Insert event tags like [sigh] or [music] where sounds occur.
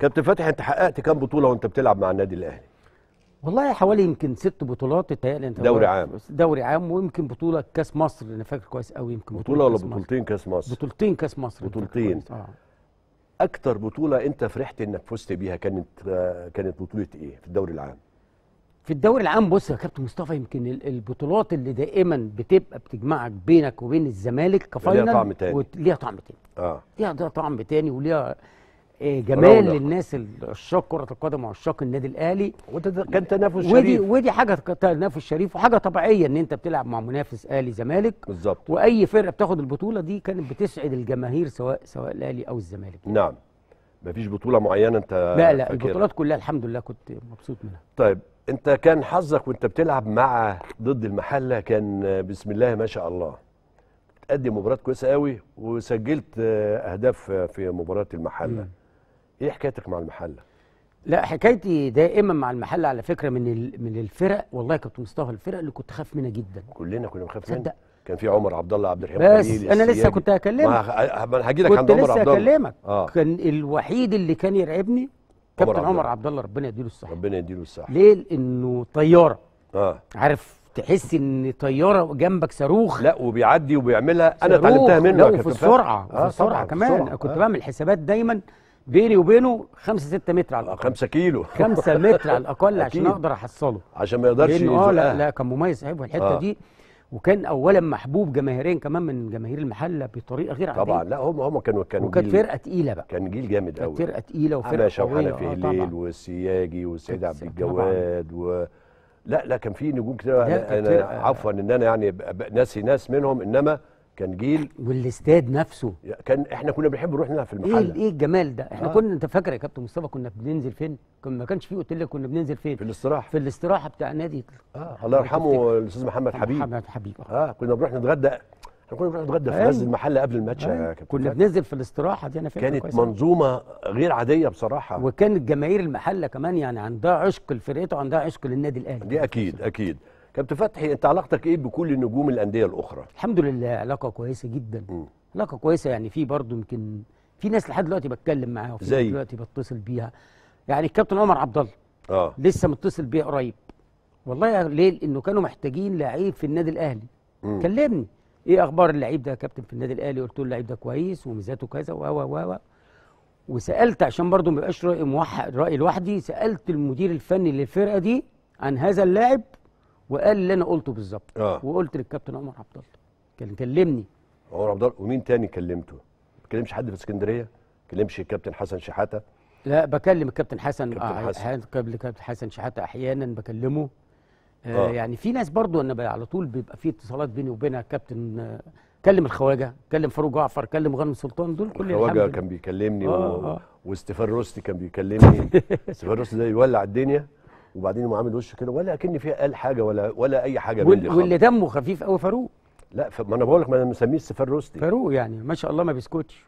كابتن فتحي انت حققت كام بطوله وانت بتلعب مع النادي الاهلي؟ والله حوالي يمكن ست بطولات تتهيألي انت دوري عام دوري عام ويمكن بطوله كاس مصر انا فاكر كويس قوي يمكن بطوله, بطولة ولا كاس بطولتين كاس مصر بطولتين كاس مصر بطولتين اه اكتر بطوله انت فرحت انك فزت بيها كانت كانت بطوله ايه في الدوري العام؟ في الدوري العام بص يا كابتن مصطفى يمكن البطولات اللي دائما بتبقى بتجمعك بينك وبين الزمالك كفاينل ليها طعم تاني وليها طعم تاني اه ليها طعم تاني وليها إيه، جمال للناس عشاق كره القدم وعشاق النادي الاهلي وده كان تنافس شريف ودي ودي حاجه تنافس شريف وحاجه طبيعيه ان انت بتلعب مع منافس اهلي زمالك بالظبط واي فرقه بتاخد البطوله دي كانت بتسعد الجماهير سواء سواء الاهلي او الزمالك نعم مفيش بطوله معينه انت لا لا فاكرة. البطولات كلها الحمد لله كنت مبسوط منها طيب انت كان حظك وانت بتلعب مع ضد المحله كان بسم الله ما شاء الله تقدم مباراه كويسه قوي وسجلت اهداف في مباراه المحله مم. ايه حكايتك مع المحله لا حكايتي دائما مع المحلة على فكره من من الفرق والله يا كابتن مصطفى الفرق اللي كنت خاف منها جدا كلنا كنا بنخاف منها كان في عمر عبد الله عبد الرحيم بس انا لسه كنت هكلمك ما هاجي لك عند عمر عبد الله كنت لسه هكلمك آه. كان الوحيد اللي كان يرعبني كابتن عمر, عبد الله ربنا يديله الصحه ربنا يديله الصحه ليه لانه طياره اه عارف تحس ان طياره جنبك صاروخ لا وبيعدي وبيعملها انا اتعلمتها منه لا آه، وفي السرعه آه في السرعه كمان كنت آه. بعمل حسابات دايما بيني وبينه 5 6 آه، متر على الاقل 5 كيلو 5 متر على الاقل عشان اقدر احصله عشان ما يقدرش اه لا لا كان مميز في الحته آه. دي وكان اولا محبوب جماهيريا كمان من جماهير المحله بطريقه غير عاديه طبعا لا هم هم كانوا كانوا وكانت فرقه تقيله بقى كان جيل جامد قوي فرقه تقيله وفرقه قويه في آه، الليل والسياجي والسيد عبد الجواد و لا لا كان في نجوم كتير انا عفوا ان انا يعني ناسي ناس منهم انما كان جيل والاستاد نفسه كان احنا كنا بنحب نروح نلعب في إيه المحل ايه ايه الجمال ده احنا آه. كنا انت فاكر يا كابتن مصطفى كنا بننزل فين كنا ما كانش في اوتيل كنا بننزل فين في الاستراحه في الاستراحه بتاع نادي اه الله يرحمه الاستاذ محمد حبيب محمد حبيب اه كنا بنروح نتغدى احنا كنا بنروح نتغدى في أيوة. نزل المحل قبل الماتش يا أيوة. كابتن كنا بننزل في الاستراحه دي انا فاكر كانت منظومه غير عاديه بصراحه وكانت جماهير المحله كمان يعني عندها عشق لفرقته وعندها عشق للنادي الاهلي دي اكيد اكيد كابتن فتحي انت علاقتك ايه بكل نجوم الانديه الاخرى الحمد لله علاقه كويسه جدا م. علاقه كويسه يعني في برضه يمكن في ناس لحد دلوقتي بتكلم معاها وفي دلوقتي بتصل بيها يعني الكابتن عمر عبد الله اه لسه متصل بيه قريب والله ليه لانه كانوا محتاجين لعيب في النادي الاهلي م. كلمني ايه اخبار اللعيب ده يا كابتن في النادي الاهلي قلت له اللعيب ده كويس وميزاته كذا و و و وسالت عشان برضه ما يبقاش راي موحد راي لوحدي سالت المدير الفني للفرقه دي عن هذا اللاعب وقال اللي انا قلته بالظبط آه. وقلت للكابتن عمر عبد الله كان كلمني عمر عبد الله ومين تاني كلمته؟ ما كلمش حد في اسكندريه؟ ما كلمش الكابتن حسن شحاته؟ لا بكلم الكابتن حسن كابتن آه، حسن قبل كابتن حسن شحاته احيانا بكلمه آه. آه. يعني في ناس برضو انا على طول بيبقى في اتصالات بيني وبينها كابتن آه كلم الخواجه كلم فاروق جعفر كلم غنم سلطان دول كل الخواجه كان بيكلمني آه و... آه. واستفان روستي كان بيكلمني [laughs] استفان روستي ده يولع الدنيا وبعدين قام عامل وشه كده ولا اكن فيها قال حاجه ولا ولا اي حاجه وال... واللي دمه خفيف قوي فاروق لا ما انا بقول لك ما انا مسميه السفر روستي فاروق يعني ما شاء الله ما بيسكتش